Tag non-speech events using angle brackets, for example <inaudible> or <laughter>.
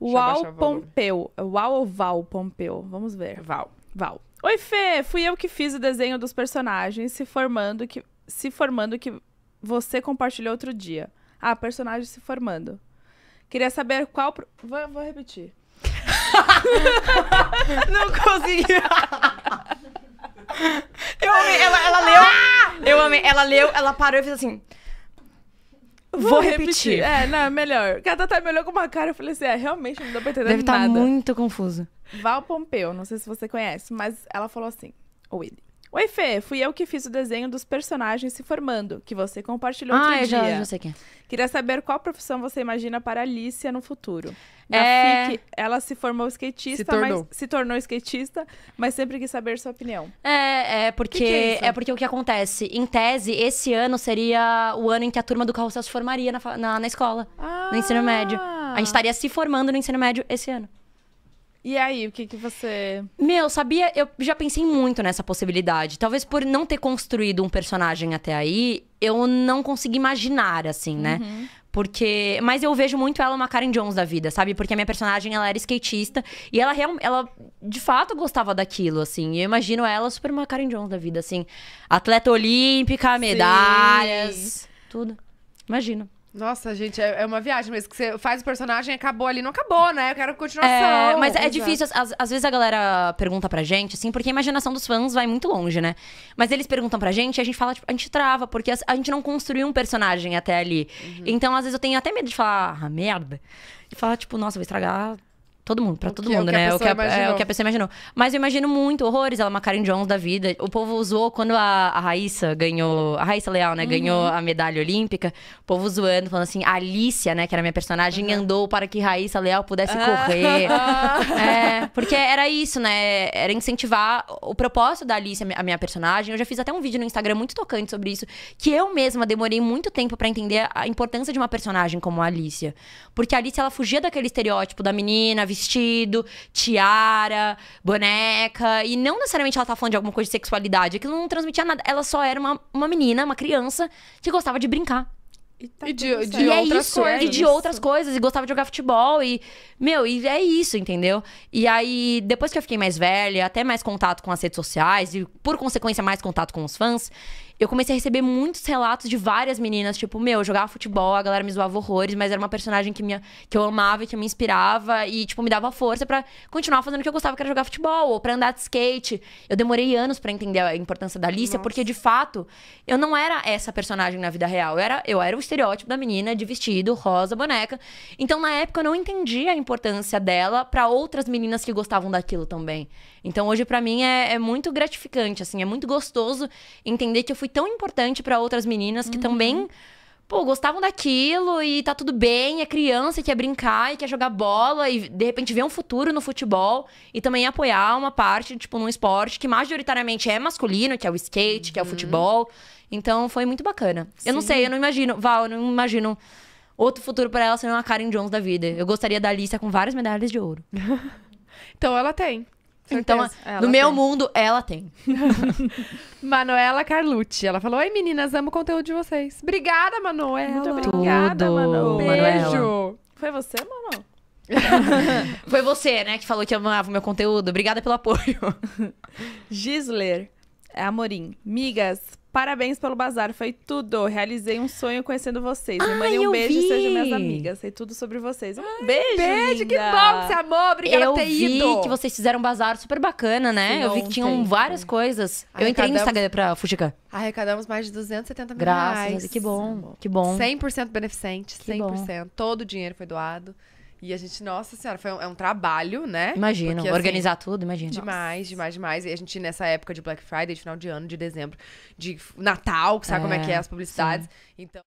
Uau Pompeu. Uau ou Val Pompeu? Vamos ver. É Val. Val. Oi, Fê! Fui eu que fiz o desenho dos personagens, se formando que, se formando que você compartilhou outro dia. Ah, personagem se formando. Queria saber qual. Pro... Vou, vou repetir. <laughs> Não consegui. eu amei. Ela, ela leu. Ah! Eu amei. Ela leu, ela parou e fez assim. Vou, repetir. repetir. É, não, é melhor. Cada tá me olhou com uma cara, eu falei assim, é, realmente não dá pra entender Deve tá nada. Deve tá muito confuso. Val Pompeu, não sei se você conhece, mas ela falou assim, ou ele. Oi, Fê, fui eu que fiz o desenho dos personagens se formando, que você compartilhou ah, outro dia. Ah, já, já sei quem é. Queria saber qual profissão você imagina para Alicia no futuro. Na é... FIC, ela se formou skatista, se tornou. mas se tornou skatista, mas sempre quis saber sua opinião. É, é porque que que é, é, porque o que acontece, em tese, esse ano seria o ano em que a turma do carrossel se formaria na, na, na escola, ah. no ensino médio. A gente ah. estaria se formando no ensino médio esse ano. E aí, o que que você. Meu, sabia? Eu já pensei muito nessa possibilidade. Talvez por não ter construído um personagem até aí, eu não consegui imaginar, assim, né? Uhum. Porque. Mas eu vejo muito ela uma Karen Jones da vida, sabe? Porque a minha personagem, ela era skatista e ela, real... ela de fato gostava daquilo, assim. E eu imagino ela super uma Karen Jones da vida, assim. Atleta olímpica, medalhas, Sim. tudo. Imagino. Nossa, gente, é, é uma viagem mesmo. Que você faz o personagem acabou ali. Não acabou, né? Eu quero continuação. É, mas é Exato. difícil. Às, às, vezes a galera pergunta pra gente, assim, porque a imaginação dos fãs vai muito longe, né? Mas eles perguntam pra gente e a gente fala, tipo, a gente trava, porque a, a gente não construiu um personagem até ali. Uhum. Então, às vezes, eu tenho até medo de falar, ah, merda. E falar, tipo, nossa, vou estragar Todo mundo, pra todo é mundo, né? É o que, a, é, o que a pessoa imaginou. Mas eu imagino muito horrores, ela é uma Karen Jones da vida. O povo usou quando a, a Raíssa ganhou. A Raíssa Leal, né? Uhum. Ganhou a medalha olímpica. O povo zoando, falando assim: a Alicia, né? Que era minha personagem, uhum. andou para que Raíssa Leal pudesse ah. correr. <laughs> É, porque era isso, né? Era incentivar o propósito da Alicia, a minha personagem. Eu já fiz até um vídeo no Instagram muito tocante sobre isso, que eu mesma demorei muito tempo para entender a importância de uma personagem como a Alicia. Porque a Alicia, ela fugia daquele estereótipo da menina, vestida vestido, tiara, boneca. E não necessariamente ela tá falando de alguma coisa de sexualidade. Aquilo não transmitia nada. Ela só era uma, uma menina, uma criança, que gostava de brincar. E, tá e de, de e é outras é isso, coisas. E de outras coisas. E gostava de jogar futebol. E, meu, e é isso, entendeu? E aí, depois que eu fiquei mais velha, até mais contato com as redes sociais. E, por consequência, mais contato com os fãs eu comecei a receber muitos relatos de várias meninas, tipo, meu, eu jogava futebol, a galera me zoava horrores, mas era uma personagem que, que eu amava e que eu me inspirava e, tipo, me dava força para continuar fazendo o que eu gostava, que era jogar futebol ou pra andar de skate. Eu demorei anos para entender a importância da Alicia, Nossa. porque, de fato, eu não era essa personagem na vida real. Eu era, eu era o estereótipo da menina de vestido, rosa, boneca. Então, na época, eu não entendia a importância dela para outras meninas que gostavam daquilo também. Então, hoje, para mim, é, é muito gratificante, assim, é muito gostoso entender que eu fui tão importante para outras meninas que uhum. também pô, gostavam daquilo e tá tudo bem, é criança e quer brincar e quer jogar bola e de repente ver um futuro no futebol e também apoiar uma parte, tipo, num esporte que majoritariamente é masculino, que é o skate, uhum. que é o uhum. futebol. Então foi muito bacana. Sim. Eu não sei, eu não imagino, Val, eu não imagino outro futuro para ela ser uma Karen Jones da vida. Eu gostaria da Alicia com várias medalhas de ouro. <laughs> então ela tem. Então, ela no tem. meu mundo, ela tem. <laughs> Manuela Carlucci. Ela falou: Oi, meninas, amo o conteúdo de vocês. Obrigada, Manuela. Muito obrigada, Tudo, Manu. Beijo. Manuela. Foi você, Manu? <laughs> Foi você, né, que falou que amava o meu conteúdo. Obrigada pelo apoio. <laughs> Gisler Amorim. Migas, Parabéns pelo bazar, foi tudo. Realizei um sonho conhecendo vocês. Me mandem um beijo vi. e sejam minhas amigas. Sei tudo sobre vocês. Um Ai, beijo. Beijo, linda. que bom que você amou. Obrigada eu por ter ido. Eu vi que vocês fizeram um bazar super bacana, né? Sim, eu vi que tinham várias coisas. Arrecadamos... Eu entrei no Instagram pra Fujica. Arrecadamos mais de 270 mil Graças, reais. Que bom, que bom. 100% beneficente, 100%. Todo o dinheiro foi doado. E a gente, nossa senhora, foi um, é um trabalho, né? Imagina, Porque, assim, organizar tudo, imagina. Demais, nossa. demais, demais. E a gente, nessa época de Black Friday, de final de ano, de dezembro, de Natal, que sabe é, como é que é, é as publicidades. Sim. Então.